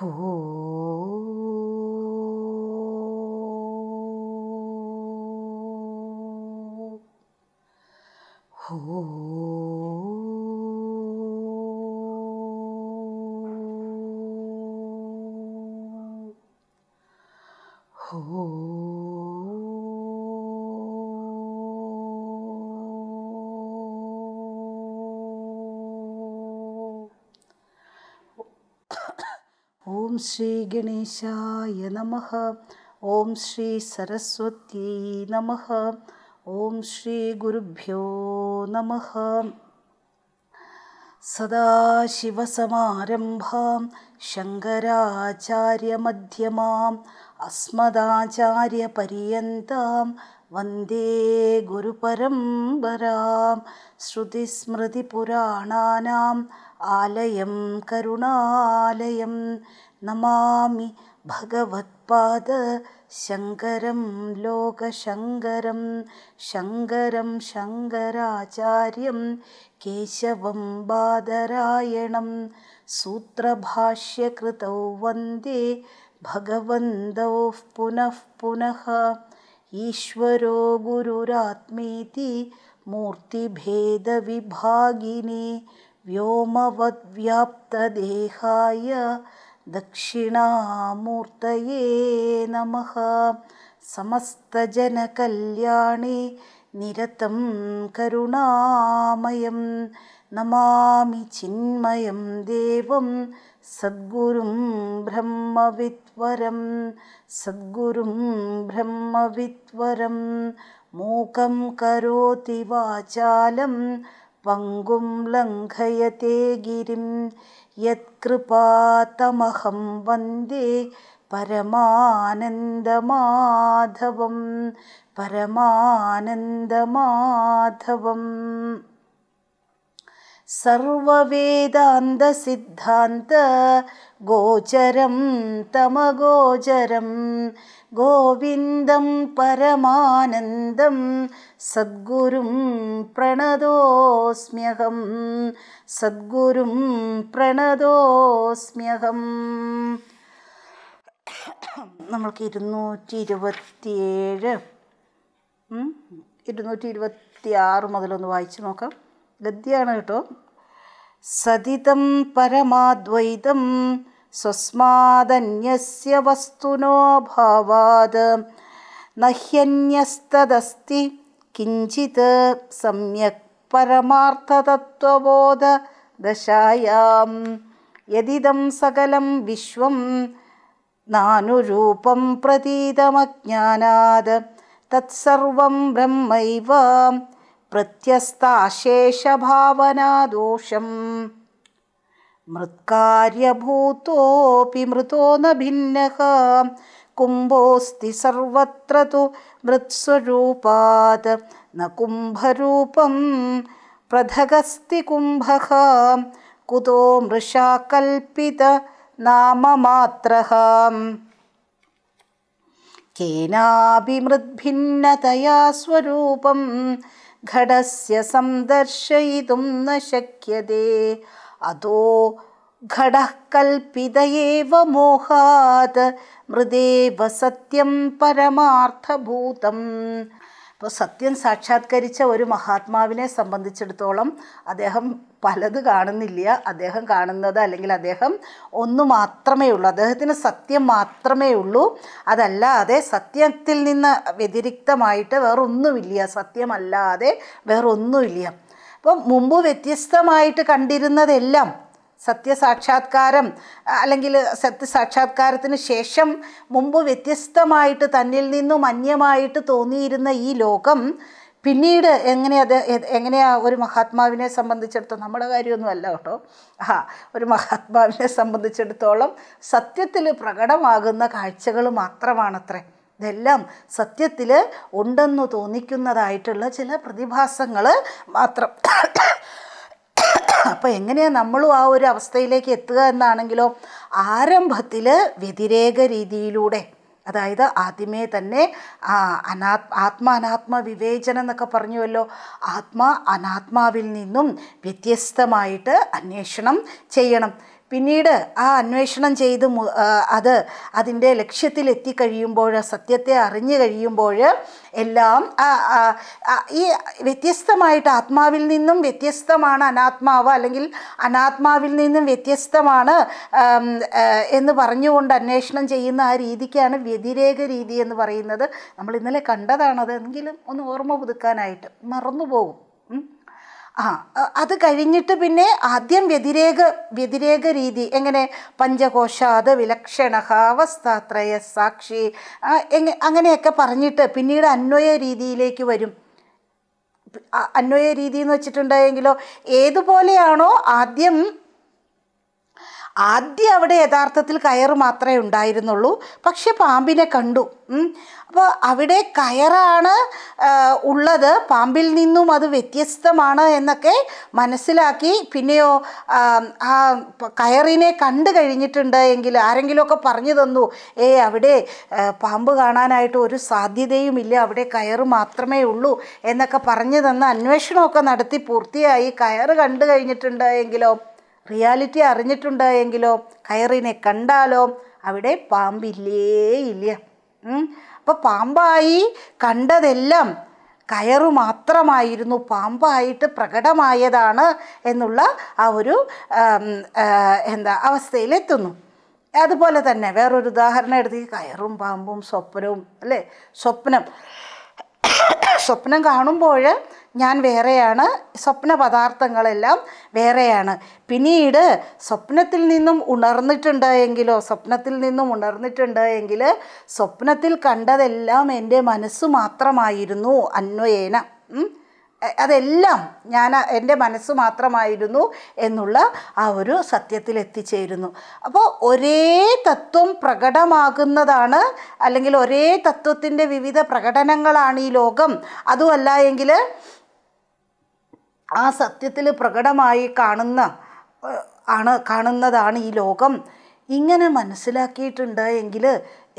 Oh. Oh. श्रीगणेशाय नमः ॐ सरस्वती नमः ॐ श्रीगुरुभ्यो नमः सदाशिवसमारम्भां शङ्कराचार्यमध्यमाम् अस्मदाचार्यपर्यन्तां वन्दे गुरुपरम्परां श्रुतिस्मृतिपुराणानाम् आलयं करुणालयं नमामि भगवत्पाद शङ्करं लोकशङ्करं शङ्करं शङ्कराचार्यं केशवं बादरायणं सूत्रभाष्यकृतौ वन्दे भगवन्तौ पुनः ईश्वरो गुरुरात्मेति मूर्तिभेदविभागिने व्योमवद्व्याप्तदेहाय दक्षिणामूर्तये नमः समस्तजनकल्याणे निरतं करुणामयं नमामि चिन्मयं देवं सद्गुरुं ब्रह्मवित्वरं सद्गुरुं ब्रह्मवित्वरं मूकं करोति वाचालं पङ्गुं लङ्घयते गिरिं यत्कृपातमहं वन्दे परमानन्दमाधवं परमानन्दमाधवम् सर्ववेदान्तसिद्धान्तगोचरं तमगोचरम् ഗോവിന്ദം പരമാനന്ദം സദ്ഗുരും പ്രണതോസ്മ്യഹം സദ്ഗുരും പ്രണതോസ്മ്യഹം നമ്മൾക്ക് ഇരുന്നൂറ്റി ഇരുപത്തിയേഴ് ഇരുന്നൂറ്റി ഇരുപത്തി ആറ് മുതലൊന്ന് വായിച്ചു നോക്കാം ഗദ്യാണ് കേട്ടോ സതിതം പരമാദ്വൈതം स्वस्मादन्यस्य वस्तुनोऽभावाद् न ह्यन्यस्तदस्ति किञ्चित् सम्यक् परमार्थतत्त्वबोधदशायां यदिदं सकलं विश्वं नानुरूपं प्रतीतमज्ञानाद् तत्सर्वं ब्रह्मैव प्रत्यस्ताशेषभावनादोषम् मृत्कार्यभूतोऽपि मृतो न भिन्नः कुम्भोऽस्ति सर्वत्र तु मृत्स्वरूपात् न कुम्भरूपं पृथगस्ति कुम्भः कुतो मृषा कल्पितनाममात्रः केनापि मृद्भिन्नतया स्वरूपं घटस्य सन्दर्शयितुं न शक्यते അതോ ഘടഃ മോഹാത് മൃദേവ സത്യം പരമാർത്ഥഭൂതം ഇപ്പോൾ സത്യം സാക്ഷാത്കരിച്ച ഒരു മഹാത്മാവിനെ സംബന്ധിച്ചിടത്തോളം അദ്ദേഹം പലത് കാണുന്നില്ല അദ്ദേഹം കാണുന്നത് അല്ലെങ്കിൽ അദ്ദേഹം ഒന്ന് മാത്രമേ ഉള്ളൂ അദ്ദേഹത്തിന് സത്യം മാത്രമേ ഉള്ളൂ അതല്ലാതെ സത്യത്തിൽ നിന്ന് വ്യതിരിക്തമായിട്ട് വേറൊന്നുമില്ല സത്യമല്ലാതെ വേറൊന്നുമില്ല അപ്പം മുമ്പ് വ്യത്യസ്തമായിട്ട് കണ്ടിരുന്നതെല്ലാം സത്യസാക്ഷാത്കാരം അല്ലെങ്കിൽ സത്യസാക്ഷാത്കാരത്തിന് ശേഷം മുമ്പ് വ്യത്യസ്തമായിട്ട് തന്നിൽ നിന്നും അന്യമായിട്ട് തോന്നിയിരുന്ന ഈ ലോകം പിന്നീട് എങ്ങനെ എങ്ങനെയാ ഒരു മഹാത്മാവിനെ സംബന്ധിച്ചിടത്തോളം നമ്മുടെ കാര്യമൊന്നുമല്ല കേട്ടോ ആ ഒരു മഹാത്മാവിനെ സംബന്ധിച്ചിടത്തോളം സത്യത്തിൽ പ്രകടമാകുന്ന കാഴ്ചകൾ മാത്രമാണത്രേ ഇതെല്ലാം സത്യത്തിൽ ഉണ്ടെന്ന് തോന്നിക്കുന്നതായിട്ടുള്ള ചില പ്രതിഭാസങ്ങൾ മാത്രം അപ്പോൾ എങ്ങനെയാണ് നമ്മളും ആ ഒരു അവസ്ഥയിലേക്ക് എത്തുക എന്നാണെങ്കിലോ ആരംഭത്തിൽ വ്യതിരേക രീതിയിലൂടെ അതായത് ആദ്യമേ തന്നെ അനാ ആത്മാനാത്മ വിവേചനം എന്നൊക്കെ പറഞ്ഞുവല്ലോ ആത്മാ അനാത്മാവിൽ നിന്നും വ്യത്യസ്തമായിട്ട് അന്വേഷണം ചെയ്യണം പിന്നീട് ആ അന്വേഷണം ചെയ്ത് അത് അതിൻ്റെ ലക്ഷ്യത്തിലെത്തി കഴിയുമ്പോൾ സത്യത്തെ അറിഞ്ഞു കഴിയുമ്പോൾ എല്ലാം ഈ വ്യത്യസ്തമായിട്ട് ആത്മാവിൽ നിന്നും വ്യത്യസ്തമാണ് അനാത്മാവ് അല്ലെങ്കിൽ അനാത്മാവിൽ നിന്നും വ്യത്യസ്തമാണ് എന്ന് പറഞ്ഞുകൊണ്ട് അന്വേഷണം ചെയ്യുന്ന ആ രീതിക്കാണ് വ്യതിരേക രീതി എന്ന് പറയുന്നത് നമ്മൾ ഇന്നലെ കണ്ടതാണത് എങ്കിലും ഒന്ന് ഓർമ്മ പുതുക്കാനായിട്ട് മറന്നു പോകും ആ അത് കഴിഞ്ഞിട്ട് പിന്നെ ആദ്യം വ്യതിരേക വ്യതിരേക രീതി എങ്ങനെ പഞ്ചകോശാത് വിലക്ഷണഹാവസ്ഥാത്രയ സാക്ഷി അങ്ങനെയൊക്കെ പറഞ്ഞിട്ട് പിന്നീട് അന്വയ രീതിയിലേക്ക് വരും അന്വയ രീതി എന്ന് വെച്ചിട്ടുണ്ടായെങ്കിലോ ഏതുപോലെയാണോ ആദ്യം ആദ്യം അവിടെ യഥാർത്ഥത്തിൽ കയർ മാത്രമേ ഉണ്ടായിരുന്നുള്ളൂ പക്ഷെ പാമ്പിനെ കണ്ടു അപ്പോൾ അവിടെ കയറാണ് ഉള്ളത് പാമ്പിൽ നിന്നും അത് വ്യത്യസ്തമാണ് എന്നൊക്കെ മനസ്സിലാക്കി പിന്നെയോ ആ കയറിനെ കണ്ടു കഴിഞ്ഞിട്ടുണ്ട് എങ്കിൽ ആരെങ്കിലുമൊക്കെ പറഞ്ഞു തന്നു ഏ അവിടെ പാമ്പ് കാണാനായിട്ട് ഒരു സാധ്യതയുമില്ല അവിടെ കയർ മാത്രമേ ഉള്ളൂ എന്നൊക്കെ പറഞ്ഞു തന്ന അന്വേഷണമൊക്കെ നടത്തി പൂർത്തിയായി കയറ് കണ്ടു കഴിഞ്ഞിട്ടുണ്ട് എങ്കിലോ റിയാലിറ്റി അറിഞ്ഞിട്ടുണ്ടായെങ്കിലോ കയറിനെ കണ്ടാലോ അവിടെ പാമ്പില്ലേ ഇല്ല അപ്പോൾ പാമ്പായി കണ്ടതെല്ലാം കയറു മാത്രമായിരുന്നു പാമ്പായിട്ട് പ്രകടമായതാണ് എന്നുള്ള ആ ഒരു എന്താ അവസ്ഥയിലെത്തുന്നു അതുപോലെ തന്നെ വേറൊരു ഉദാഹരണം എടുത്ത് കയറും പാമ്പും സ്വപ്നവും അല്ലേ സ്വപ്നം സ്വപ്നം കാണുമ്പോൾ ഞാൻ വേറെയാണ് സ്വപ്ന പദാർത്ഥങ്ങളെല്ലാം വേറെയാണ് പിന്നീട് സ്വപ്നത്തിൽ നിന്നും ഉണർന്നിട്ടുണ്ട് എങ്കിലോ സ്വപ്നത്തിൽ നിന്നും ഉണർന്നിട്ടുണ്ട് എങ്കിൽ സ്വപ്നത്തിൽ കണ്ടതെല്ലാം എൻ്റെ മനസ്സ് മാത്രമായിരുന്നു അന്വയേന അതെല്ലാം ഞാൻ എൻ്റെ മനസ്സ് മാത്രമായിരുന്നു എന്നുള്ള ആ ഒരു സത്യത്തിൽ എത്തിച്ചേരുന്നു അപ്പോൾ ഒരേ തത്വം പ്രകടമാകുന്നതാണ് അല്ലെങ്കിൽ ഒരേ തത്വത്തിൻ്റെ വിവിധ പ്രകടനങ്ങളാണ് ഈ ലോകം അതുമല്ല എങ്കിൽ ആ സത്യത്തിൽ പ്രകടമായി കാണുന്ന ആണ് കാണുന്നതാണ് ഈ ലോകം ഇങ്ങനെ മനസ്സിലാക്കിയിട്ടുണ്ട് എങ്കിൽ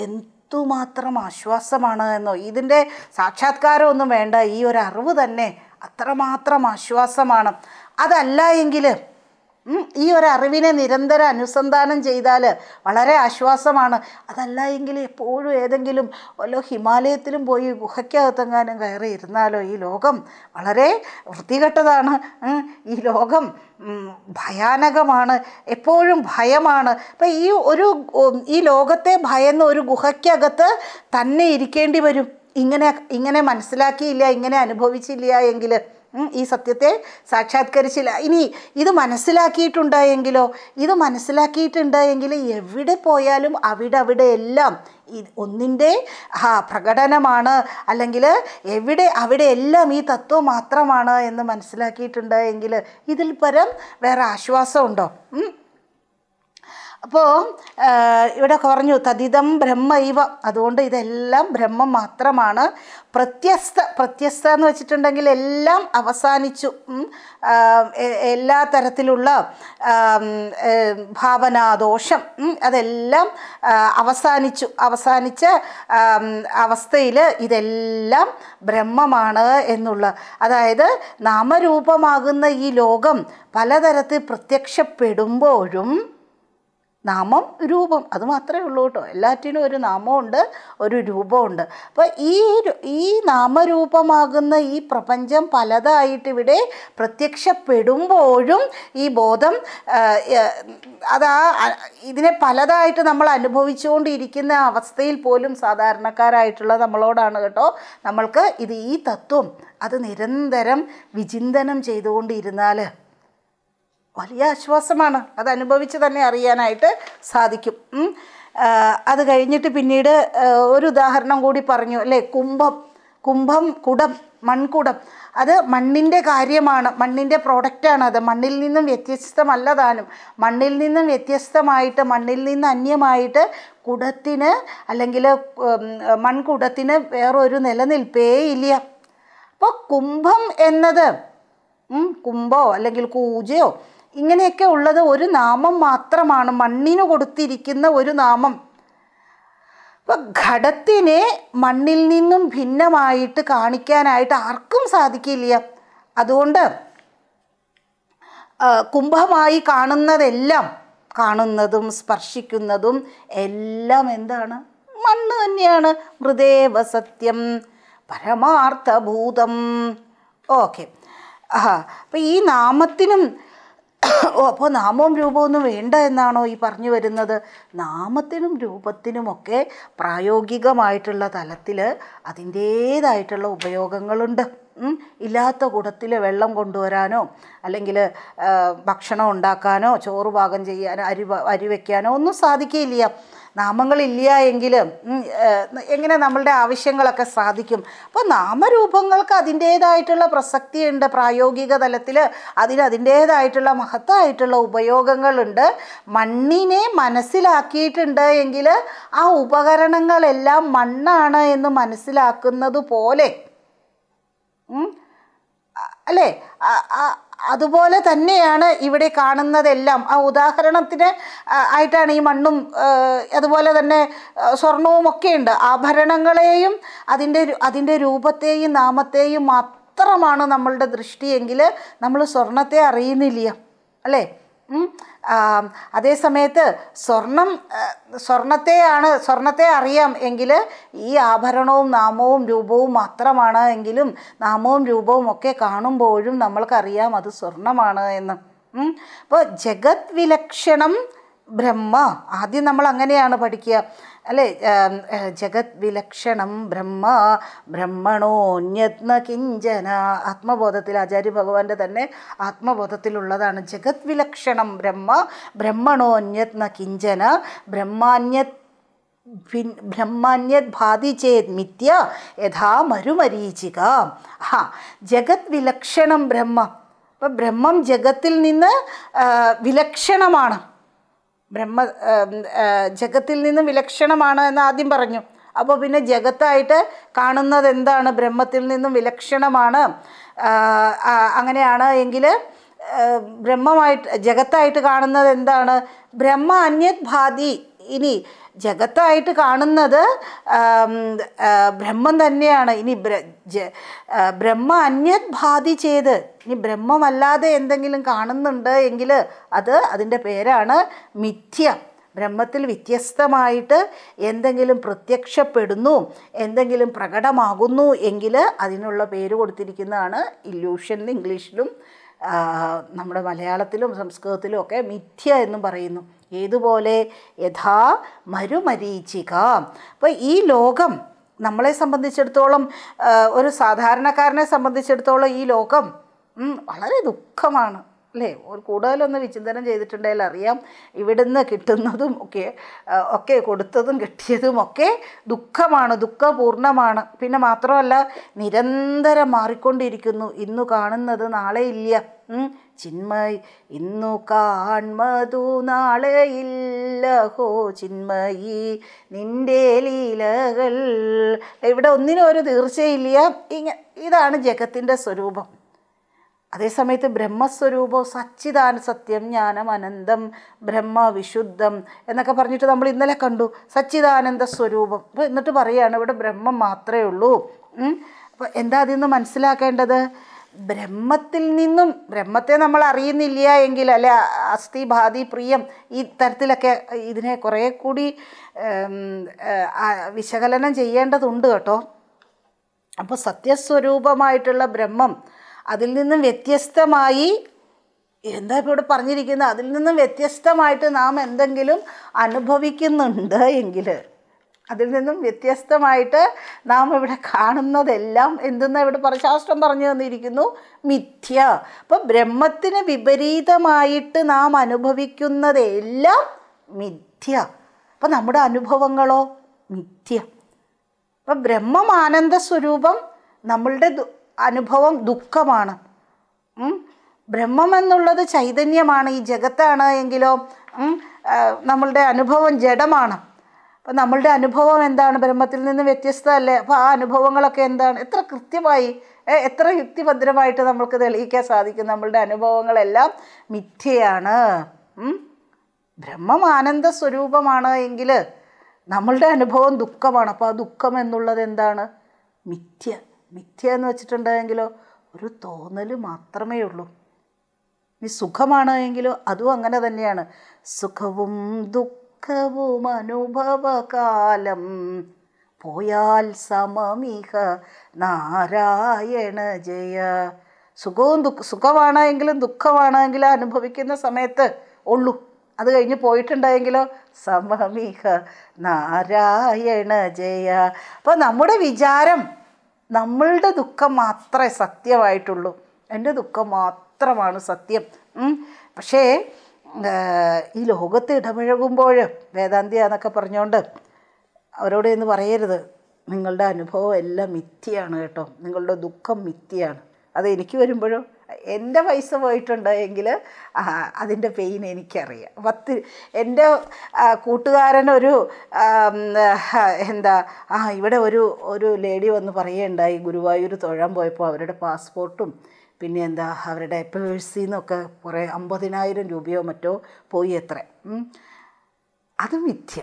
എന്തുമാത്രം ആശ്വാസമാണ് എന്നോ ഇതിൻ്റെ സാക്ഷാത്കാരമൊന്നും വേണ്ട ഈ ഒരു അറിവ് തന്നെ അത്രമാത്രം ആശ്വാസമാണ് അതല്ല എങ്കിൽ ഈ ഒരു അറിവിനെ നിരന്തരം അനുസന്ധാനം ചെയ്താൽ വളരെ ആശ്വാസമാണ് അതല്ല എങ്കിൽ എപ്പോഴും ഏതെങ്കിലും ഓരോ ഹിമാലയത്തിലും പോയി ഗുഹയ്ക്കകത്തെങ്ങാനും കയറി ഇരുന്നാലോ ഈ ലോകം വളരെ വൃത്തികെട്ടതാണ് ഈ ലോകം ഭയാനകമാണ് എപ്പോഴും ഭയമാണ് അപ്പം ഈ ഒരു ഈ ലോകത്തെ ഭയന്ന് ഒരു ഗുഹയ്ക്കകത്ത് തന്നെ ഇരിക്കേണ്ടി വരും ഇങ്ങനെ ഇങ്ങനെ മനസ്സിലാക്കിയില്ല ഇങ്ങനെ അനുഭവിച്ചില്ല എങ്കിൽ ഈ സത്യത്തെ സാക്ഷാത്കരിച്ചില്ല ഇനി ഇത് മനസ്സിലാക്കിയിട്ടുണ്ട് എങ്കിലോ ഇത് മനസ്സിലാക്കിയിട്ടുണ്ട് എങ്കിൽ എവിടെ പോയാലും അവിടെ അവിടെ എല്ലാം ഒന്നിൻ്റെ പ്രകടനമാണ് അല്ലെങ്കിൽ എവിടെ അവിടെ എല്ലാം ഈ തത്വം മാത്രമാണ് എന്ന് മനസ്സിലാക്കിയിട്ടുണ്ട് എങ്കിൽ ഇതിൽ പരം വേറെ ആശ്വാസമുണ്ടോ അപ്പോൾ ഇവിടെ പറഞ്ഞു തതിതം ബ്രഹ്മൈവ അതുകൊണ്ട് ഇതെല്ലാം ബ്രഹ്മം മാത്രമാണ് പ്രത്യസ്ത പ്രത്യസ്ത എന്ന് വെച്ചിട്ടുണ്ടെങ്കിൽ എല്ലാം അവസാനിച്ചു എല്ലാ തരത്തിലുള്ള ഭാവനാദോഷം അതെല്ലാം അവസാനിച്ചു അവസാനിച്ച അവസ്ഥയിൽ ഇതെല്ലാം ബ്രഹ്മമാണ് എന്നുള്ള അതായത് നാമരൂപമാകുന്ന ഈ ലോകം പലതരത്തിൽ പ്രത്യക്ഷപ്പെടുമ്പോഴും നാമം രൂപം അത് മാത്രമേ ഉള്ളൂ കേട്ടോ എല്ലാറ്റിനും ഒരു നാമമുണ്ട് ഒരു രൂപമുണ്ട് അപ്പോൾ ഈ ഈ നാമരൂപമാകുന്ന ഈ പ്രപഞ്ചം പലതായിട്ട് ഇവിടെ പ്രത്യക്ഷപ്പെടുമ്പോഴും ഈ ബോധം അതാ ഇതിനെ പലതായിട്ട് നമ്മൾ അനുഭവിച്ചുകൊണ്ടിരിക്കുന്ന അവസ്ഥയിൽ പോലും സാധാരണക്കാരായിട്ടുള്ള നമ്മളോടാണ് കേട്ടോ നമ്മൾക്ക് ഇത് ഈ തത്വം അത് നിരന്തരം വിചിന്തനം ചെയ്തുകൊണ്ടിരുന്നാൽ വലിയ ആശ്വാസമാണ് അത് അനുഭവിച്ച് തന്നെ അറിയാനായിട്ട് സാധിക്കും അത് കഴിഞ്ഞിട്ട് പിന്നീട് ഒരു ഉദാഹരണം കൂടി പറഞ്ഞു അല്ലേ കുംഭം കുംഭം കുടം മൺകുടം അത് മണ്ണിൻ്റെ കാര്യമാണ് മണ്ണിൻ്റെ പ്രോഡക്റ്റാണ് അത് മണ്ണിൽ നിന്നും വ്യത്യസ്തമല്ല താനും മണ്ണിൽ നിന്നും വ്യത്യസ്തമായിട്ട് മണ്ണിൽ നിന്ന് അന്യമായിട്ട് കുടത്തിന് അല്ലെങ്കിൽ മൺകുടത്തിന് വേറൊരു നിലനിൽപ്പേ ഇല്ല അപ്പോൾ കുംഭം എന്നത് കുംഭോ അല്ലെങ്കിൽ കൂജയോ ഇങ്ങനെയൊക്കെ ഉള്ളത് ഒരു നാമം മാത്രമാണ് മണ്ണിന് കൊടുത്തിരിക്കുന്ന ഒരു നാമം അപ്പം ഘടത്തിനെ മണ്ണിൽ നിന്നും ഭിന്നമായിട്ട് കാണിക്കാനായിട്ട് ആർക്കും സാധിക്കില്ല അതുകൊണ്ട് കുംഭമായി കാണുന്നതെല്ലാം കാണുന്നതും സ്പർശിക്കുന്നതും എല്ലാം എന്താണ് മണ്ണ് തന്നെയാണ് മൃദേവ സത്യം പരമാർത്ഥഭൂതം ഓക്കെ ആ അപ്പം ഈ നാമത്തിനും ഓ അപ്പോൾ നാമവും രൂപമൊന്നും വേണ്ട എന്നാണോ ഈ പറഞ്ഞു വരുന്നത് നാമത്തിനും രൂപത്തിനുമൊക്കെ പ്രായോഗികമായിട്ടുള്ള തലത്തിൽ അതിൻ്റേതായിട്ടുള്ള ഉപയോഗങ്ങളുണ്ട് ഇല്ലാത്ത കൂടത്തിൽ വെള്ളം കൊണ്ടുവരാനോ അല്ലെങ്കിൽ ഭക്ഷണം ഉണ്ടാക്കാനോ ചോറ് പാകം ചെയ്യാനോ അരി അരി വയ്ക്കാനോ ഒന്നും സാധിക്കുകയില്ല നാമങ്ങളില്ല എങ്കിൽ എങ്ങനെ നമ്മളുടെ ആവശ്യങ്ങളൊക്കെ സാധിക്കും അപ്പോൾ നാമരൂപങ്ങൾക്ക് അതിൻ്റേതായിട്ടുള്ള പ്രസക്തിയുണ്ട് പ്രായോഗിക തലത്തിൽ അതിന് അതിൻ്റേതായിട്ടുള്ള മഹത്തായിട്ടുള്ള ഉപയോഗങ്ങളുണ്ട് മണ്ണിനെ മനസ്സിലാക്കിയിട്ടുണ്ട് എങ്കിൽ ആ ഉപകരണങ്ങളെല്ലാം മണ്ണാണ് എന്ന് മനസ്സിലാക്കി മനസ്സിലാക്കുന്നത് പോലെ അല്ലേ അതുപോലെ തന്നെയാണ് ഇവിടെ കാണുന്നതെല്ലാം ആ ഉദാഹരണത്തിന് ആയിട്ടാണ് ഈ മണ്ണും അതുപോലെ തന്നെ സ്വർണവും ഒക്കെ ഉണ്ട് ആഭരണങ്ങളെയും അതിൻ്റെ അതിൻ്റെ രൂപത്തെയും നാമത്തെയും മാത്രമാണ് നമ്മളുടെ ദൃഷ്ടിയെങ്കിൽ നമ്മൾ സ്വർണത്തെ അറിയുന്നില്ല അല്ലേ അതേ സമയത്ത് സ്വർണം സ്വർണത്തെയാണ് സ്വർണത്തെ അറിയാം എങ്കിൽ ഈ ആഭരണവും നാമവും രൂപവും മാത്രമാണ് എങ്കിലും നാമവും രൂപവും ഒക്കെ കാണുമ്പോഴും നമ്മൾക്കറിയാം അത് സ്വർണമാണ് എന്ന് അപ്പോൾ ജഗത് വിലക്ഷണം ബ്രഹ്മ ആദ്യം നമ്മൾ അങ്ങനെയാണ് പഠിക്കുക അല്ലേ ജഗത് വിലക്ഷണം ബ്രഹ്മ ബ്രഹ്മണോന്യത്ന കിഞ്ചന ആത്മബോധത്തിൽ ആചാര്യ ഭഗവാന്റെ തന്നെ ആത്മബോധത്തിലുള്ളതാണ് ജഗത് വിലക്ഷണം ബ്രഹ്മ ബ്രഹ്മണോന്യത്ന കിഞ്ചന ബ്രഹ്മാന്യത് ബ്രഹ്മാന്യത് ഭാതി ചേത് മിഥ്യ യഥാ മരുമരീചിക ആ ജഗത് വിലക്ഷണം ബ്രഹ്മം അപ്പം ബ്രഹ്മം ജഗത്തിൽ നിന്ന് വിലക്ഷണമാണ് ബ്രഹ്മ ജഗത്തിൽ നിന്നും വിലക്ഷണമാണ് എന്ന് ആദ്യം പറഞ്ഞു അപ്പോൾ പിന്നെ ജഗത്തായിട്ട് കാണുന്നത് എന്താണ് ബ്രഹ്മത്തിൽ നിന്നും വിലക്ഷണമാണ് അങ്ങനെയാണ് എങ്കിൽ ബ്രഹ്മമായിട്ട് ജഗത്തായിട്ട് കാണുന്നത് എന്താണ് ബ്രഹ്മ അന്യത് ഭാതി ഇനി ജഗത്തായിട്ട് കാണുന്നത് ബ്രഹ്മം തന്നെയാണ് ഇനി ബ്രഹ്മ അന്യത് ഭാതി ചെയ്ത് ഇനി ബ്രഹ്മമല്ലാതെ എന്തെങ്കിലും കാണുന്നുണ്ട് എങ്കിൽ അത് അതിൻ്റെ പേരാണ് മിഥ്യ ബ്രഹ്മത്തിൽ വ്യത്യസ്തമായിട്ട് എന്തെങ്കിലും പ്രത്യക്ഷപ്പെടുന്നു എന്തെങ്കിലും പ്രകടമാകുന്നു എങ്കിൽ അതിനുള്ള പേര് കൊടുത്തിരിക്കുന്നതാണ് ഇല്യൂഷൻ ഇംഗ്ലീഷിലും നമ്മുടെ മലയാളത്തിലും സംസ്കൃതത്തിലും ഒക്കെ മിഥ്യ എന്നും പറയുന്നു ഏതുപോലെ യഥാ മരുമരീചിക അപ്പോൾ ഈ ലോകം നമ്മളെ സംബന്ധിച്ചിടത്തോളം ഒരു സാധാരണക്കാരനെ സംബന്ധിച്ചിടത്തോളം ഈ ലോകം വളരെ ദുഃഖമാണ് അല്ലേ കൂടുതലൊന്ന് വിചിന്തനം ചെയ്തിട്ടുണ്ടെങ്കിൽ അറിയാം ഇവിടുന്ന് കിട്ടുന്നതും ഒക്കെ ഒക്കെ കൊടുത്തതും കിട്ടിയതും ഒക്കെ ദുഃഖമാണ് ദുഃഖപൂർണ്ണമാണ് പിന്നെ മാത്രമല്ല നിരന്തരം മാറിക്കൊണ്ടിരിക്കുന്നു ഇന്നു കാണുന്നത് നാളെ ഇല്ല ചിന്മയ് ഇന്നു കാൺമതു നാളെ ഇല്ല ഹോ ചിന്മയി നിന്റെ ലീലകൾ ഇവിടെ ഒന്നിനും ഒരു തീർച്ചയില്ല ഇങ്ങ ഇതാണ് ജഗത്തിൻ്റെ സ്വരൂപം അതേസമയത്ത് ബ്രഹ്മസ്വരൂപം സച്ചിദാന സത്യം ജ്ഞാനം അനന്തം ബ്രഹ്മ വിശുദ്ധം എന്നൊക്കെ പറഞ്ഞിട്ട് നമ്മൾ ഇന്നലെ കണ്ടു സച്ചിദാനന്ദ സ്വരൂപം അപ്പോൾ എന്നിട്ട് പറയുകയാണ് ഇവിടെ ബ്രഹ്മം മാത്രമേ ഉള്ളൂ അപ്പോൾ എന്താ അതിൽ നിന്ന് മനസ്സിലാക്കേണ്ടത് ബ്രഹ്മത്തിൽ നിന്നും ബ്രഹ്മത്തെ നമ്മൾ അറിയുന്നില്ല എങ്കിൽ അല്ലെ അസ്ഥി ഭാതി പ്രിയം ഈ തരത്തിലൊക്കെ ഇതിനെ കുറേ കൂടി വിശകലനം ചെയ്യേണ്ടതുണ്ട് കേട്ടോ അപ്പോൾ സത്യസ്വരൂപമായിട്ടുള്ള ബ്രഹ്മം അതിൽ നിന്നും വ്യത്യസ്തമായി എന്താ ഇപ്പോൾ ഇവിടെ പറഞ്ഞിരിക്കുന്നത് അതിൽ നിന്നും വ്യത്യസ്തമായിട്ട് നാം എന്തെങ്കിലും അനുഭവിക്കുന്നുണ്ട് എങ്കിൽ അതിൽ നിന്നും വ്യത്യസ്തമായിട്ട് നാം ഇവിടെ കാണുന്നതെല്ലാം എന്തെന്ന് ഇവിടെ പറ ശാസ്ത്രം പറഞ്ഞു തന്നിരിക്കുന്നു മിഥ്യ അപ്പോൾ ബ്രഹ്മത്തിന് വിപരീതമായിട്ട് നാം അനുഭവിക്കുന്നതെല്ലാം മിഥ്യ അപ്പം നമ്മുടെ അനുഭവങ്ങളോ മിഥ്യ അപ്പം ബ്രഹ്മം സ്വരൂപം നമ്മളുടെ അനുഭവം ദുഃഖമാണ് ബ്രഹ്മം എന്നുള്ളത് ചൈതന്യമാണ് ഈ ജഗത്താണ് എങ്കിലോ നമ്മളുടെ അനുഭവം ജഡമാണ് അപ്പം നമ്മളുടെ അനുഭവം എന്താണ് ബ്രഹ്മത്തിൽ നിന്ന് വ്യത്യസ്തമല്ലേ അപ്പോൾ ആ അനുഭവങ്ങളൊക്കെ എന്താണ് എത്ര കൃത്യമായി എത്ര യുക്തിഭദ്രമായിട്ട് നമ്മൾക്ക് തെളിയിക്കാൻ സാധിക്കും നമ്മളുടെ അനുഭവങ്ങളെല്ലാം മിഥ്യയാണ് ബ്രഹ്മം ആനന്ദ സ്വരൂപമാണ് എങ്കിൽ നമ്മളുടെ അനുഭവം ദുഃഖമാണ് അപ്പോൾ ആ ദുഃഖം എന്നുള്ളത് എന്താണ് മിഥ്യ മിഥ്യയെന്ന് വെച്ചിട്ടുണ്ടെങ്കിലോ ഒരു തോന്നൽ മാത്രമേ ഉള്ളൂ ഇനി സുഖമാണ് എങ്കിലോ അതും അങ്ങനെ തന്നെയാണ് സുഖവും ദുഃഖവും അനുഭവകാലം പോയാൽ സമമിഹ നാരായണ ജയ സുഖവും ദുഃഖ സുഖമാണെങ്കിലും ദുഃഖമാണെങ്കിലും അനുഭവിക്കുന്ന സമയത്ത് ഉള്ളൂ അത് കഴിഞ്ഞ് പോയിട്ടുണ്ടെങ്കിലോ സമമിഹ നാരായണ ജയ അപ്പോൾ നമ്മുടെ വിചാരം നമ്മളുടെ ദുഃഖം മാത്രമേ സത്യമായിട്ടുള്ളൂ എൻ്റെ ദുഃഖം മാത്രമാണ് സത്യം പക്ഷേ ഈ ലോകത്ത് ഇടപഴകുമ്പോൾ വേദാന്തി എന്നൊക്കെ പറഞ്ഞുകൊണ്ട് അവരോട് എന്ന് പറയരുത് നിങ്ങളുടെ അനുഭവം എല്ലാം മിഥ്യയാണ് കേട്ടോ നിങ്ങളുടെ ദുഃഖം മിഥ്യയാണ് അത് എനിക്ക് വരുമ്പോഴോ എൻ്റെ പൈസ പോയിട്ടുണ്ടെങ്കിൽ അതിൻ്റെ പെയിൻ എനിക്കറിയാം പത്ത് എൻ്റെ കൂട്ടുകാരനൊരു എന്താ ആ ഇവിടെ ഒരു ഒരു ലേഡി വന്ന് പറയുകയുണ്ടായി ഗുരുവായൂർ തൊഴാൻ പോയപ്പോൾ അവരുടെ പാസ്പോർട്ടും പിന്നെ എന്താ അവരുടെ പേഴ്സിൽ നിന്നൊക്കെ കുറേ അമ്പതിനായിരം രൂപയോ മറ്റോ പോയി അത്ര അത് മിഥ്യ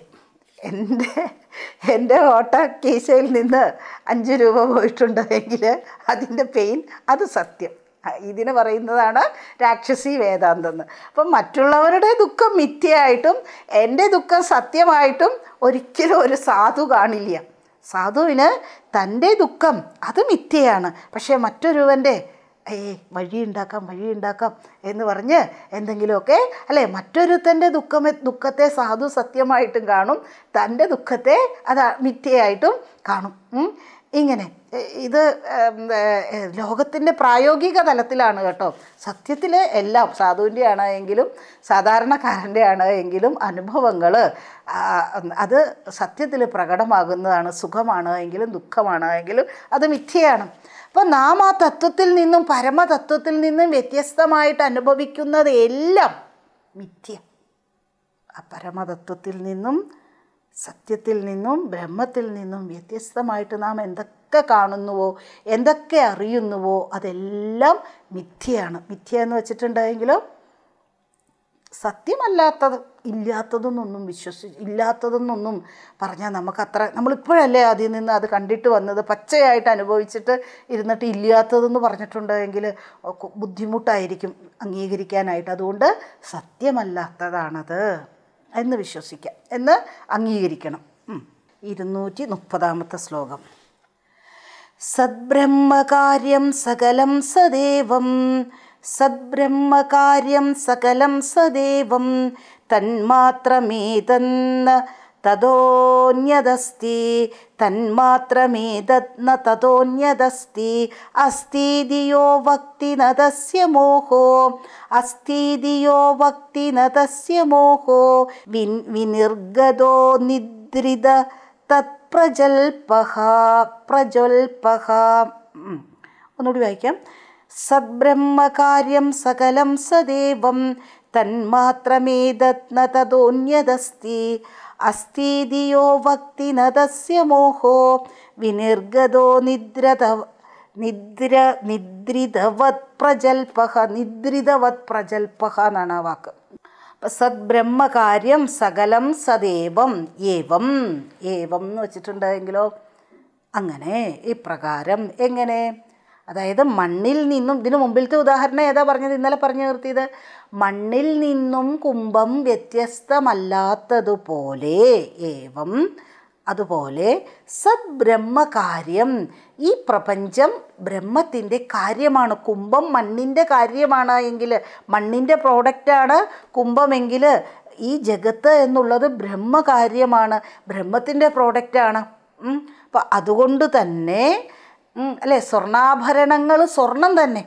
എൻ്റെ എൻ്റെ ഓട്ട കീശയിൽ നിന്ന് അഞ്ച് രൂപ പോയിട്ടുണ്ടെങ്കിൽ അതിൻ്റെ പെയിൻ അത് സത്യം ഇതിന് പറയുന്നതാണ് രാക്ഷസി വേദാന്തെന്ന് അപ്പം മറ്റുള്ളവരുടെ ദുഃഖം മിഥ്യയായിട്ടും എൻ്റെ ദുഃഖം സത്യമായിട്ടും ഒരിക്കലും ഒരു സാധു കാണില്ല സാധുവിന് തൻ്റെ ദുഃഖം അത് മിഥ്യയാണ് പക്ഷേ മറ്റൊരുവൻ്റെ ഏയ് വഴിയുണ്ടാക്കാം വഴിയുണ്ടാക്കാം എന്ന് പറഞ്ഞ് എന്തെങ്കിലുമൊക്കെ അല്ലേ മറ്റൊരുത്തൻ്റെ ദുഃഖം ദുഃഖത്തെ സാധു സത്യമായിട്ടും കാണും തൻ്റെ ദുഃഖത്തെ അത് മിഥ്യയായിട്ടും കാണും ഇങ്ങനെ ഇത് ലോകത്തിൻ്റെ പ്രായോഗിക തലത്തിലാണ് കേട്ടോ സത്യത്തിൽ എല്ലാം സാധുവിൻ്റെ ആണെങ്കിലും സാധാരണക്കാരൻ്റെ ആണെങ്കിലും അനുഭവങ്ങൾ അത് സത്യത്തിൽ പ്രകടമാകുന്നതാണ് സുഖമാണ് എങ്കിലും ദുഃഖമാണ് എങ്കിലും അത് മിഥ്യയാണ് അപ്പോൾ നാം ആ തത്വത്തിൽ നിന്നും പരമതത്വത്തിൽ നിന്നും വ്യത്യസ്തമായിട്ട് അനുഭവിക്കുന്നത് എല്ലാം മിഥ്യ ആ പരമതത്വത്തിൽ നിന്നും സത്യത്തിൽ നിന്നും ബ്രഹ്മത്തിൽ നിന്നും വ്യത്യസ്തമായിട്ട് നാം എന്തൊക്കെ എന്തൊക്കെ കാണുന്നുവോ എന്തൊക്കെ അറിയുന്നുവോ അതെല്ലാം മിഥ്യയാണ് മിഥ്യ എന്ന് വെച്ചിട്ടുണ്ടെങ്കിലും സത്യമല്ലാത്തത് ഇല്ലാത്തതെന്നൊന്നും വിശ്വസി ഇല്ലാത്തതെന്നൊന്നും പറഞ്ഞാൽ നമുക്കത്ര നമ്മളിപ്പോഴല്ലേ അതിൽ നിന്ന് അത് കണ്ടിട്ട് വന്നത് പച്ചയായിട്ട് അനുഭവിച്ചിട്ട് ഇരുന്നിട്ട് ഇല്ലാത്തതെന്ന് പറഞ്ഞിട്ടുണ്ടെങ്കിൽ ബുദ്ധിമുട്ടായിരിക്കും അംഗീകരിക്കാനായിട്ട് അതുകൊണ്ട് സത്യമല്ലാത്തതാണത് എന്ന് വിശ്വസിക്കാം എന്ന് അംഗീകരിക്കണം ഇരുന്നൂറ്റി മുപ്പതാമത്തെ ശ്ലോകം सद्ब्रह्मकार्यं सकलं स देवं सद्ब्रह्मकार्यं सकलं स देवं तन्मात्रमेदन्न ततोऽन्यदस्ति तन्मात्रमेदन्न ततोऽन्यदस्ति अस्तिदियो न तस्य मोहो अस्तिदियो वक्ति न तस्य मोहो विन् विनिर्गतो निद्रित तत् ഒന്നുകൂടി വായിക്കാം സദ്ബ്രഹ്മകാര്യം സകലം സദേവം തന്മാത്രമേതോന്യതസ്തി ദത്ന തതോന്യതസ്തി അസ്തീതിയോ വക്തി നദസ്യ മോഹോ വിനിർഗതോ നിദ്രത നിദ്ര നിദ്രിതവത് പ്രജൽപഹ നിദ്രിതവത് പ്രജൽപഹ എന്നാണ് ആ വാക്ക് അപ്പം സദ്ബ്രഹ്മകാര്യം സകലം സദേവം ഏവം ഏവം എന്ന് വെച്ചിട്ടുണ്ടെങ്കിലോ അങ്ങനെ ഇപ്രകാരം എങ്ങനെ അതായത് മണ്ണിൽ നിന്നും ഇതിനു മുമ്പിലത്തെ ഉദാഹരണം ഏതാ പറഞ്ഞത് ഇന്നലെ പറഞ്ഞു നിർത്തിയത് മണ്ണിൽ നിന്നും കുംഭം വ്യത്യസ്തമല്ലാത്തതുപോലെ ഏവം അതുപോലെ സത് ബ്രഹ്മകാര്യം ഈ പ്രപഞ്ചം ബ്രഹ്മത്തിൻ്റെ കാര്യമാണ് കുംഭം മണ്ണിൻ്റെ കാര്യമാണ് എങ്കിൽ മണ്ണിൻ്റെ പ്രോഡക്റ്റാണ് കുംഭമെങ്കിൽ ഈ ജഗത്ത് എന്നുള്ളത് ബ്രഹ്മകാര്യമാണ് ബ്രഹ്മത്തിൻ്റെ പ്രോഡക്റ്റാണ് അപ്പം അതുകൊണ്ട് തന്നെ അല്ലേ സ്വർണ്ണാഭരണങ്ങൾ സ്വർണം തന്നെ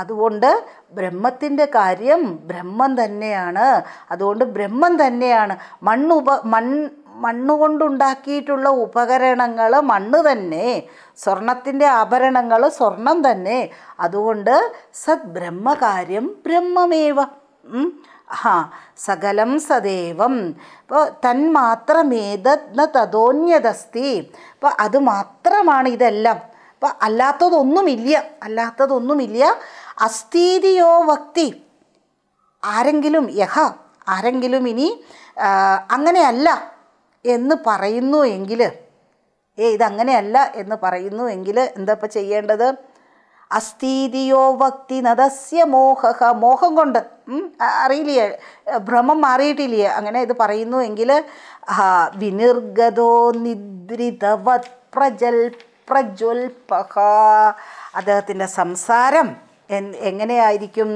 അതുകൊണ്ട് ബ്രഹ്മത്തിൻ്റെ കാര്യം ബ്രഹ്മം തന്നെയാണ് അതുകൊണ്ട് ബ്രഹ്മം തന്നെയാണ് മണ്ണുപ മൺ മണ്ണുകൊണ്ടുണ്ടാക്കിയിട്ടുള്ള ഉപകരണങ്ങൾ മണ്ണ് തന്നെ സ്വർണത്തിൻ്റെ ആഭരണങ്ങൾ സ്വർണം തന്നെ അതുകൊണ്ട് സത് ബ്രഹ്മകാര്യം ബ്രഹ്മമേവ ഹാ സകലം സദേവം ഇപ്പോൾ തന്മാത്രമേത തതോന്യതസ്തി അപ്പോൾ അത് മാത്രമാണ് ഇതെല്ലാം അപ്പോൾ അല്ലാത്തതൊന്നുമില്ല അല്ലാത്തതൊന്നുമില്ല അസ്ഥീതിയോ വക്തി ആരെങ്കിലും യഹ ആരെങ്കിലും ഇനി അങ്ങനെയല്ല എന്ന് പറയുന്നു എങ്കിൽ ഏ ഇതങ്ങനെയല്ല എന്ന് പറയുന്നു എങ്കിൽ എന്താ ഇപ്പം ചെയ്യേണ്ടത് അസ്ഥീതിയോ ഭക്തി നദസ്യ മോഹ മോഹം കൊണ്ട് അറിയില്ലേ ഭ്രമം മാറിയിട്ടില്ലേ അങ്ങനെ ഇത് പറയുന്നു എങ്കിൽ വിനിർഗതോ നിദ്രിതവത് പ്രജൽ പ്രജ്വൽപഹ അദ്ദേഹത്തിൻ്റെ സംസാരം എങ്ങനെയായിരിക്കും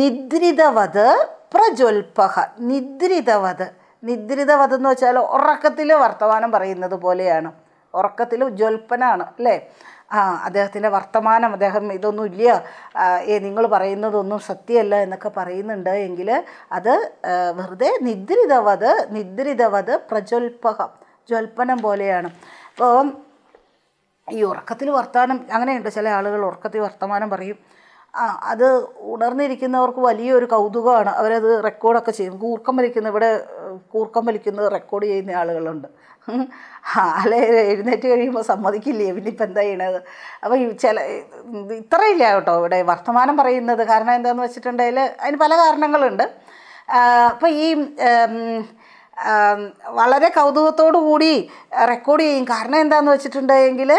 നിദ്രിതവത് പ്രജ്വൽപഹ നിദ്രിതവത് നിദ്രിതവധം എന്ന് വെച്ചാൽ ഉറക്കത്തിൽ വർത്തമാനം പറയുന്നത് പോലെയാണ് ഉറക്കത്തിൽ ഉജ്വൽപ്പനാണ് അല്ലേ ആ അദ്ദേഹത്തിൻ്റെ വർത്തമാനം അദ്ദേഹം ഇതൊന്നും ഇല്ല ഏ നിങ്ങൾ പറയുന്നതൊന്നും സത്യമല്ല എന്നൊക്കെ പറയുന്നുണ്ട് എങ്കിൽ അത് വെറുതെ നിദ്രിതവത് നിദ്രിതവത് പ്രജ്വൽപകം ജ്വൽപ്പനം പോലെയാണ് അപ്പോൾ ഈ ഉറക്കത്തിൽ വർത്തമാനം അങ്ങനെയുണ്ട് ചില ആളുകൾ ഉറക്കത്തിൽ വർത്തമാനം പറയും ആ അത് ഉണർന്നിരിക്കുന്നവർക്ക് വലിയൊരു കൗതുകമാണ് അവരത് റെക്കോർഡൊക്കെ ചെയ്യും കൂർക്കം വലിക്കുന്ന ഇവിടെ കൂർക്കം വലിക്കുന്നത് റെക്കോർഡ് ചെയ്യുന്ന ആളുകളുണ്ട് അല്ലെ എഴുന്നേറ്റ് കഴിയുമ്പോൾ സമ്മതിക്കില്ലേ പിന്നിപ്പോൾ എന്താ ചെയ്യണത് അപ്പോൾ ചില ഇത്രയില്ല കേട്ടോ ഇവിടെ വർത്തമാനം പറയുന്നത് കാരണം എന്താണെന്ന് വെച്ചിട്ടുണ്ടെങ്കിൽ അതിന് പല കാരണങ്ങളുണ്ട് അപ്പോൾ ഈ വളരെ കൗതുകത്തോടു കൂടി റെക്കോർഡ് ചെയ്യും കാരണം എന്താണെന്ന് വെച്ചിട്ടുണ്ടെങ്കിൽ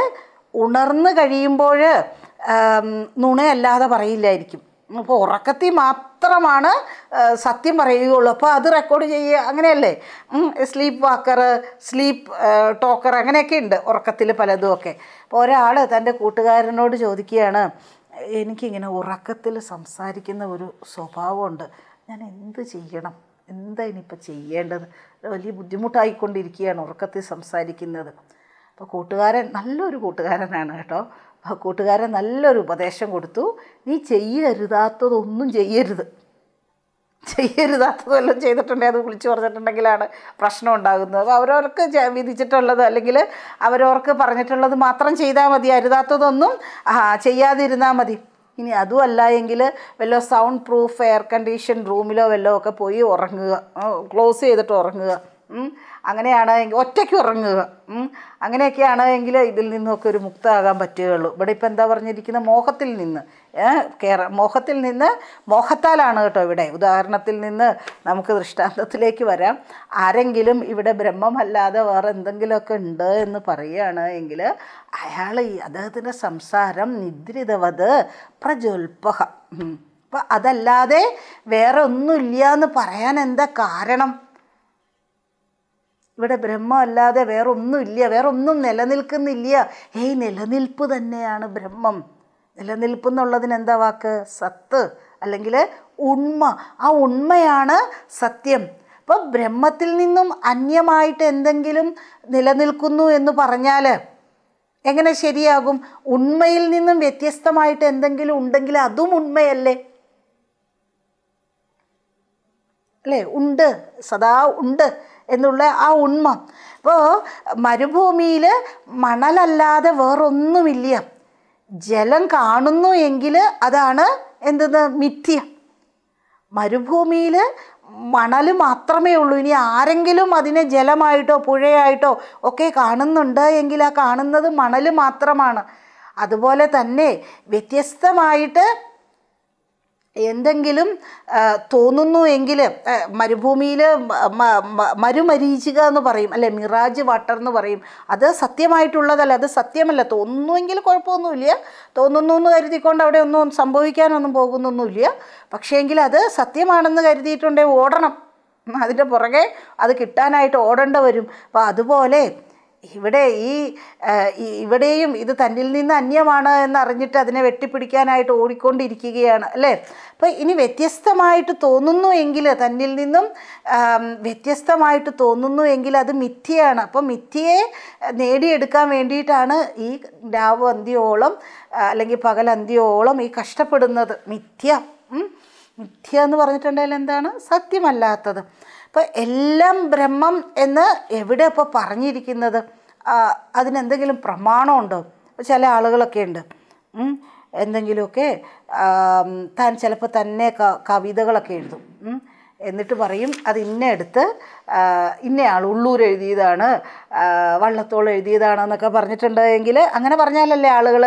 ഉണർന്നു കഴിയുമ്പോൾ നുണയല്ലാതെ പറയില്ലായിരിക്കും അപ്പോൾ ഉറക്കത്തിൽ മാത്രമാണ് സത്യം പറയുകയുള്ളൂ അപ്പോൾ അത് റെക്കോർഡ് ചെയ്യുക അങ്ങനെയല്ലേ സ്ലീപ്പ് വാക്കർ സ്ലീപ്പ് ടോക്കർ അങ്ങനെയൊക്കെ ഉണ്ട് ഉറക്കത്തിൽ പലതും ഒക്കെ അപ്പോൾ ഒരാൾ തൻ്റെ കൂട്ടുകാരനോട് ചോദിക്കുകയാണ് എനിക്കിങ്ങനെ ഉറക്കത്തിൽ സംസാരിക്കുന്ന ഒരു സ്വഭാവമുണ്ട് ഞാൻ എന്ത് ചെയ്യണം എന്താ ഇനിയിപ്പോൾ ചെയ്യേണ്ടത് വലിയ ബുദ്ധിമുട്ടായിക്കൊണ്ടിരിക്കുകയാണ് ഉറക്കത്തിൽ സംസാരിക്കുന്നത് അപ്പോൾ കൂട്ടുകാരൻ നല്ലൊരു കൂട്ടുകാരനാണ് കേട്ടോ കൂട്ടുകാരൻ നല്ലൊരു ഉപദേശം കൊടുത്തു നീ ചെയ്യരുതാത്തതൊന്നും ചെയ്യരുത് ചെയ്യരുതാത്തതെല്ലാം ചെയ്തിട്ടുണ്ടെങ്കിൽ അത് വിളിച്ചു പറഞ്ഞിട്ടുണ്ടെങ്കിലാണ് പ്രശ്നം ഉണ്ടാകുന്നത് അവരവർക്ക് വിധിച്ചിട്ടുള്ളത് അല്ലെങ്കിൽ അവരവർക്ക് പറഞ്ഞിട്ടുള്ളത് മാത്രം ചെയ്താൽ മതി അരുതാത്തതൊന്നും ചെയ്യാതിരുന്നാൽ മതി ഇനി അതുമല്ല എങ്കിൽ വല്ല സൗണ്ട് പ്രൂഫ് എയർ കണ്ടീഷൻ റൂമിലോ വല്ലോ ഒക്കെ പോയി ഉറങ്ങുക ക്ലോസ് ചെയ്തിട്ട് ഉറങ്ങുക അങ്ങനെയാണ് ഒറ്റയ്ക്ക് ഉറങ്ങുക അങ്ങനെയൊക്കെയാണ് എങ്കിൽ ഇതിൽ നിന്നൊക്കെ ഒരു മുക്തമാകാൻ പറ്റുകയുള്ളൂ ഇവിടെ ഇപ്പം എന്താ പറഞ്ഞിരിക്കുന്ന മോഹത്തിൽ നിന്ന് കേര മോഹത്തിൽ നിന്ന് മോഹത്താലാണ് കേട്ടോ ഇവിടെ ഉദാഹരണത്തിൽ നിന്ന് നമുക്ക് ദൃഷ്ടാന്തത്തിലേക്ക് വരാം ആരെങ്കിലും ഇവിടെ ബ്രഹ്മമല്ലാതെ വേറെ എന്തെങ്കിലുമൊക്കെ ഉണ്ട് എന്ന് പറയുകയാണ് എങ്കിൽ അയാൾ ഈ അദ്ദേഹത്തിൻ്റെ സംസാരം നിദ്രിതവത് പ്രജോത്ഭ അപ്പം അതല്ലാതെ വേറെ ഒന്നുമില്ല എന്ന് പറയാൻ എന്താ കാരണം ഇവിടെ ബ്രഹ്മം അല്ലാതെ വേറൊന്നും ഇല്ല വേറൊന്നും നിലനിൽക്കുന്നില്ല ഏയ് നിലനിൽപ്പ് തന്നെയാണ് ബ്രഹ്മം നിലനിൽപ്പ് എന്നുള്ളതിന് എന്താ വാക്ക് സത്ത് അല്ലെങ്കിൽ ഉണ്മ ആ ഉണ്മയാണ് സത്യം അപ്പോൾ ബ്രഹ്മത്തിൽ നിന്നും അന്യമായിട്ട് എന്തെങ്കിലും നിലനിൽക്കുന്നു എന്ന് പറഞ്ഞാൽ എങ്ങനെ ശരിയാകും ഉണ്മയിൽ നിന്നും വ്യത്യസ്തമായിട്ട് എന്തെങ്കിലും ഉണ്ടെങ്കിൽ അതും ഉണ്മയല്ലേ അല്ലേ ഉണ്ട് സദാ ഉണ്ട് എന്നുള്ള ആ ഉണ്മ അപ്പോൾ മരുഭൂമിയിൽ മണലല്ലാതെ വേറൊന്നുമില്ല ജലം കാണുന്നു എങ്കിൽ അതാണ് എന്തെന്ന് മിഥ്യ മരുഭൂമിയിൽ മണൽ മാത്രമേ ഉള്ളൂ ഇനി ആരെങ്കിലും അതിനെ ജലമായിട്ടോ പുഴയായിട്ടോ ഒക്കെ കാണുന്നുണ്ട് എങ്കിൽ ആ കാണുന്നത് മണൽ മാത്രമാണ് അതുപോലെ തന്നെ വ്യത്യസ്തമായിട്ട് എന്തെങ്കിലും തോന്നുന്നു എങ്കിൽ മരുഭൂമിയിൽ മരുമരീചിക എന്ന് പറയും അല്ലെ മിറാജ് വാട്ടർ എന്ന് പറയും അത് സത്യമായിട്ടുള്ളതല്ല അത് സത്യമല്ല തോന്നുന്നുവെങ്കിൽ കുഴപ്പമൊന്നുമില്ല തോന്നുന്നു എന്ന് കരുതിക്കൊണ്ട് അവിടെ ഒന്നും സംഭവിക്കാനൊന്നും പോകുന്നൊന്നുമില്ല പക്ഷേങ്കിൽ അത് സത്യമാണെന്ന് കരുതിയിട്ടുണ്ടെങ്കിൽ ഓടണം അതിൻ്റെ പുറകെ അത് കിട്ടാനായിട്ട് ഓടേണ്ട വരും അപ്പോൾ അതുപോലെ ഇവിടെ ഈ ഇവിടെയും ഇത് തന്നിൽ നിന്ന് അന്യമാണ് എന്നറിഞ്ഞിട്ട് അതിനെ വെട്ടിപ്പിടിക്കാനായിട്ട് ഓടിക്കൊണ്ടിരിക്കുകയാണ് അല്ലേ അപ്പോൾ ഇനി വ്യത്യസ്തമായിട്ട് തോന്നുന്നു എങ്കിൽ തന്നിൽ നിന്നും വ്യത്യസ്തമായിട്ട് തോന്നുന്നു എങ്കിൽ അത് മിഥ്യയാണ് അപ്പോൾ മിഥ്യയെ നേടിയെടുക്കാൻ വേണ്ടിയിട്ടാണ് ഈ രാവ് അന്ത്യോളം അല്ലെങ്കിൽ പകൽ അന്ത്യോളം ഈ കഷ്ടപ്പെടുന്നത് മിഥ്യ മിഥ്യ എന്ന് പറഞ്ഞിട്ടുണ്ടെങ്കിൽ എന്താണ് സത്യമല്ലാത്തത് അപ്പോൾ എല്ലാം ബ്രഹ്മം എന്ന് എവിടെ ഇപ്പോൾ പറഞ്ഞിരിക്കുന്നത് അതിനെന്തെങ്കിലും പ്രമാണമുണ്ടോ ചില ആളുകളൊക്കെ ഉണ്ട് എന്തെങ്കിലുമൊക്കെ താൻ ചിലപ്പോൾ തന്നെ കവിതകളൊക്കെ എഴുതും എന്നിട്ട് പറയും അത് ഇന്ന എടുത്ത് ഇന്നയാൾ ഉള്ളൂർ എഴുതിയതാണ് വള്ളത്തോൾ എഴുതിയതാണ് എന്നൊക്കെ പറഞ്ഞിട്ടുണ്ട് എങ്കിൽ അങ്ങനെ പറഞ്ഞാലല്ലേ ആളുകൾ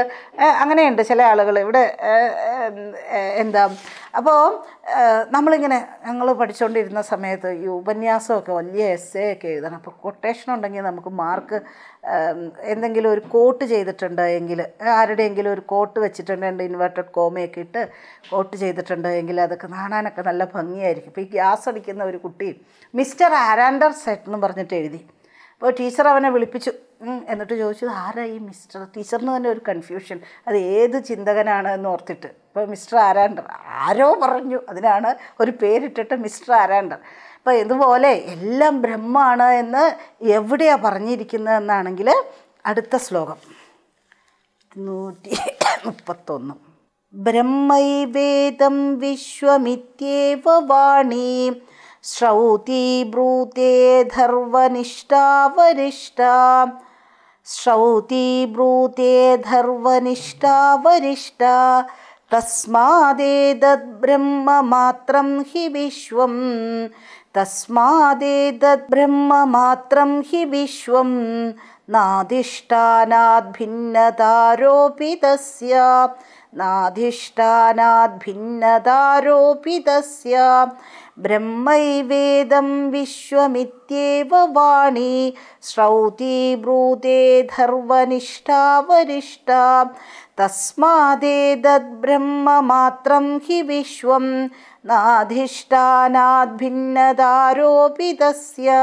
അങ്ങനെയുണ്ട് ചില ആളുകൾ ഇവിടെ എന്താ അപ്പോൾ നമ്മളിങ്ങനെ ഞങ്ങൾ പഠിച്ചുകൊണ്ടിരുന്ന സമയത്ത് ഈ ഉപന്യാസമൊക്കെ വലിയ എസ്സേ ഒക്കെ എഴുതണം അപ്പോൾ കൊട്ടേഷൻ ഉണ്ടെങ്കിൽ നമുക്ക് മാർക്ക് എന്തെങ്കിലും ഒരു കോട്ട് ചെയ്തിട്ടുണ്ട് എങ്കിൽ ആരുടെയെങ്കിലും ഒരു കോട്ട് വെച്ചിട്ടുണ്ട് ഇൻവേർട്ടഡ് കോമയൊക്കെ ഇട്ട് കോട്ട് ചെയ്തിട്ടുണ്ട് എങ്കിൽ അതൊക്കെ കാണാനൊക്കെ നല്ല ഭംഗിയായിരിക്കും ഇപ്പോൾ ഈ ഗ്യാസ് അടിക്കുന്ന ഒരു കുട്ടി മിസ്റ്റർ സാരാൻഡർ സെറ്റ് എന്ന് പറഞ്ഞിട്ട് എഴുതി അപ്പോൾ ടീച്ചർ അവനെ വിളിപ്പിച്ചു എന്നിട്ട് ചോദിച്ചു ആരാ ഈ മിസ്റ്റർ ടീച്ചറിന് തന്നെ ഒരു കൺഫ്യൂഷൻ അത് ഏത് ചിന്തകനാണ് എന്ന് ഓർത്തിട്ട് അപ്പോൾ മിസ്റ്റർ ആരാണ്ടർ ആരോ പറഞ്ഞു അതിനാണ് ഒരു പേരിട്ടിട്ട് മിസ്റ്റർ ആരാണ്ടർ അപ്പോൾ ഇതുപോലെ എല്ലാം ബ്രഹ്മമാണ് എന്ന് എവിടെയാണ് പറഞ്ഞിരിക്കുന്നതെന്നാണെങ്കിൽ അടുത്ത ശ്ലോകം നൂറ്റി മുപ്പത്തൊന്ന് ബ്രഹ്മൈവേദം വിശ്വമിത്യേവ വാണി श्रौतीब्रूते धर्वनिष्ठाव श्रौतीब्रूते धर्वनिष्ठा तस्मादेतद्ब्रह्म मात्रं हि विश्वं तस्मादेतद्ब्रह्ममात्रं हि विश्वम् नाधिष्ठानाद् भिन्नतारोऽपि तस्य नाधिष्ठानाद् तस्य ब्रह्मैवेदं विश्वमित्येव वाणी ब्रूते धर्वनिष्ठाव वरिष्ठा तस्मादेतद्ब्रह्ममात्रं हि विश्वं नाधिष्ठानाद् तस्य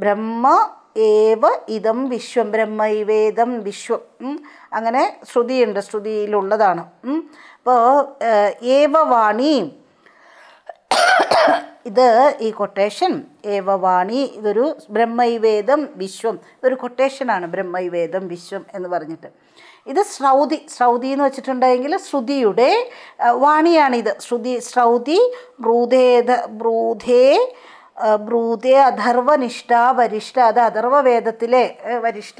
ब्रह्म ഏവ ഇതം വിശ്വം ബ്രഹ്മൈവേദം വിശ്വം അങ്ങനെ ശ്രുതിയുണ്ട് ശ്രുതിയിലുള്ളതാണ് അപ്പോൾ ഏവവാണി ഇത് ഈ കൊട്ടേഷൻ ഏവവാണി ഇതൊരു ബ്രഹ്മൈവേദം വിശ്വം ഇതൊരു കൊട്ടേഷനാണ് ബ്രഹ്മൈവേദം വിശ്വം എന്ന് പറഞ്ഞിട്ട് ഇത് ശ്രൗതി ശ്രൗതി എന്ന് വെച്ചിട്ടുണ്ടെങ്കിൽ ശ്രുതിയുടെ വാണിയാണിത് ശ്രുതി ശ്രൗതി ബ്രൂതേത ബ്രൂധേ ബ്രൂതേ അഥർവനിഷ്ഠ വരിഷ്ഠ അത് അഥർവവേദത്തിലെ വരിഷ്ഠ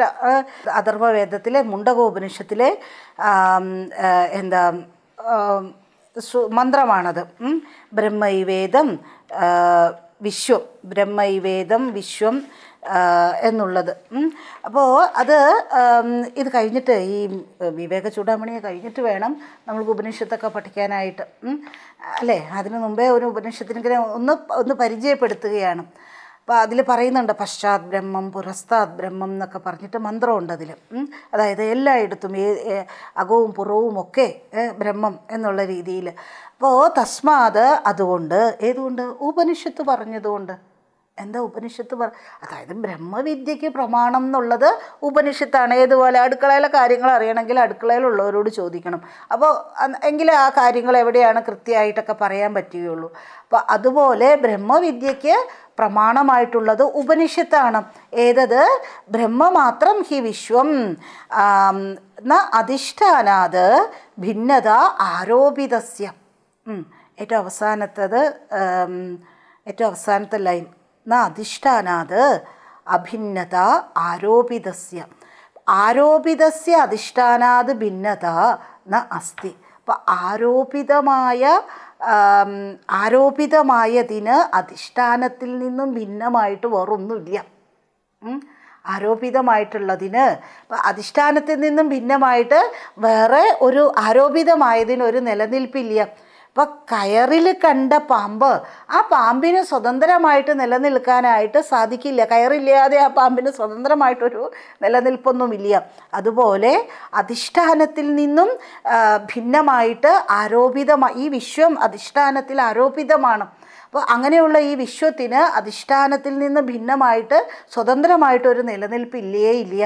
അഥർവവേദത്തിലെ മുണ്ടകോപനിഷത്തിലെ എന്താ മന്ത്രമാണത് ബ്രഹ്മൈവേദം വിശ്വം ബ്രഹ്മൈവേദം വിശ്വം എന്നുള്ളത് അപ്പോൾ അത് ഇത് കഴിഞ്ഞിട്ട് ഈ വിവേക ചൂടാമണിയെ കഴിഞ്ഞിട്ട് വേണം നമ്മൾക്ക് ഉപനിഷത്തൊക്കെ പഠിക്കാനായിട്ട് അല്ലേ അതിനു മുമ്പേ ഒരു ഉപനിഷത്തിനെങ്കിലും ഒന്ന് ഒന്ന് പരിചയപ്പെടുത്തുകയാണ് അപ്പോൾ അതിൽ പറയുന്നുണ്ട് പശ്ചാത് ബ്രഹ്മം പുരസ്താത് ബ്രഹ്മം എന്നൊക്കെ പറഞ്ഞിട്ട് മന്ത്രമുണ്ട് അതിൽ അതായത് എല്ലായിടത്തും ഏ അകവും പുറവും ഒക്കെ ബ്രഹ്മം എന്നുള്ള രീതിയിൽ അപ്പോൾ തസ്മാത് അതുകൊണ്ട് ഏതുകൊണ്ട് ഉപനിഷത്ത് പറഞ്ഞതുകൊണ്ട് എന്താ ഉപനിഷത്ത് പറ അതായത് ബ്രഹ്മവിദ്യയ്ക്ക് പ്രമാണം എന്നുള്ളത് ഉപനിഷത്താണ് ഏതുപോലെ അടുക്കളയിലെ കാര്യങ്ങൾ അറിയണമെങ്കിൽ അടുക്കളയിലുള്ളവരോട് ചോദിക്കണം അപ്പോൾ എങ്കിലും ആ കാര്യങ്ങൾ എവിടെയാണ് കൃത്യമായിട്ടൊക്കെ പറയാൻ പറ്റുകയുള്ളൂ അപ്പോൾ അതുപോലെ ബ്രഹ്മവിദ്യയ്ക്ക് പ്രമാണമായിട്ടുള്ളത് ഉപനിഷത്താണ് ഏതത് ബ്രഹ്മ മാത്രം ഹി വിശ്വം ന അധിഷ്ഠാനാത് ഭിന്നത ആരോപിതസ്യം ഏറ്റവും അവസാനത്തത് ഏറ്റവും അവസാനത്തെ ലൈൻ ന അധിഷ്ഠാനാത് അഭിന്നത ആരോപിതസ്യ ആരോപിതസ്യ അധിഷ്ഠാനാത് ഭിന്നത ന അസ്തി അപ്പം ആരോപിതമായ ആരോപിതമായതിന് അധിഷ്ഠാനത്തിൽ നിന്നും ഭിന്നമായിട്ട് വേറൊന്നുമില്ല ആരോപിതമായിട്ടുള്ളതിന് അധിഷ്ഠാനത്തിൽ നിന്നും ഭിന്നമായിട്ട് വേറെ ഒരു ആരോപിതമായതിന് ഒരു നിലനിൽപ്പില്ല അപ്പോൾ കയറിൽ കണ്ട പാമ്പ് ആ പാമ്പിന് സ്വതന്ത്രമായിട്ട് നിലനിൽക്കാനായിട്ട് സാധിക്കില്ല കയറില്ലാതെ ആ പാമ്പിന് സ്വതന്ത്രമായിട്ടൊരു നിലനിൽപ്പൊന്നുമില്ല അതുപോലെ അധിഷ്ഠാനത്തിൽ നിന്നും ഭിന്നമായിട്ട് ആരോപിതമായി ഈ വിശ്വം അധിഷ്ഠാനത്തിൽ ആരോപിതമാണ് അപ്പോൾ അങ്ങനെയുള്ള ഈ വിശ്വത്തിന് അധിഷ്ഠാനത്തിൽ നിന്ന് ഭിന്നമായിട്ട് സ്വതന്ത്രമായിട്ടൊരു നിലനിൽപ്പില്ലേ ഇല്ല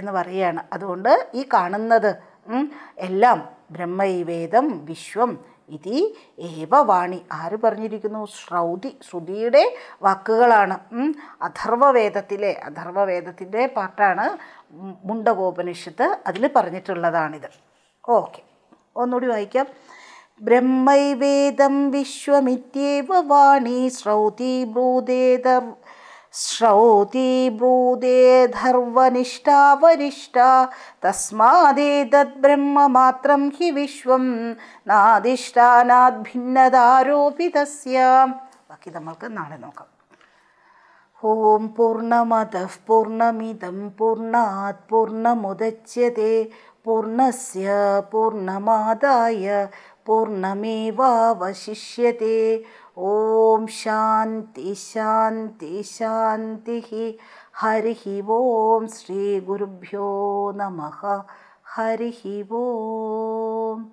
എന്ന് പറയുകയാണ് അതുകൊണ്ട് ഈ കാണുന്നത് എല്ലാം ബ്രഹ്മൈവേദം വിശ്വം ഇതി ഏവ വാണി ആര് പറഞ്ഞിരിക്കുന്നു ശ്രൗതി ശ്രുതിയുടെ വാക്കുകളാണ് അഥർവവേദത്തിലെ അഥർവവേദത്തിൻ്റെ പാട്ടാണ് മുണ്ടകോപനിഷത്ത് അതിൽ പറഞ്ഞിട്ടുള്ളതാണിത് ഓക്കെ ഒന്നുകൂടി വായിക്കാം ബ്രഹ്മൈവേദം വിശ്വമിത്യേവ വാണി ശ്രൗതി ഭൂതേദർ ब्रूदे धर्वनिष्ठावनिष्ठा तस्मादेतद् ब्रह्ममात्रं हि विश्वं नाधिष्ठानाद्भिन्नदारोपि तस्य ॐ पूर्णमतः पूर्णमिदं पूर्णात् पूर्णमुदच्यते पूर्णस्य पूर्णमादाय पूर्णमेवावशिष्यते ॐ शान्ति शान्ति शान्तिः हरिः ॐ श्रीगुरुभ्यो नमः हरिः वोम।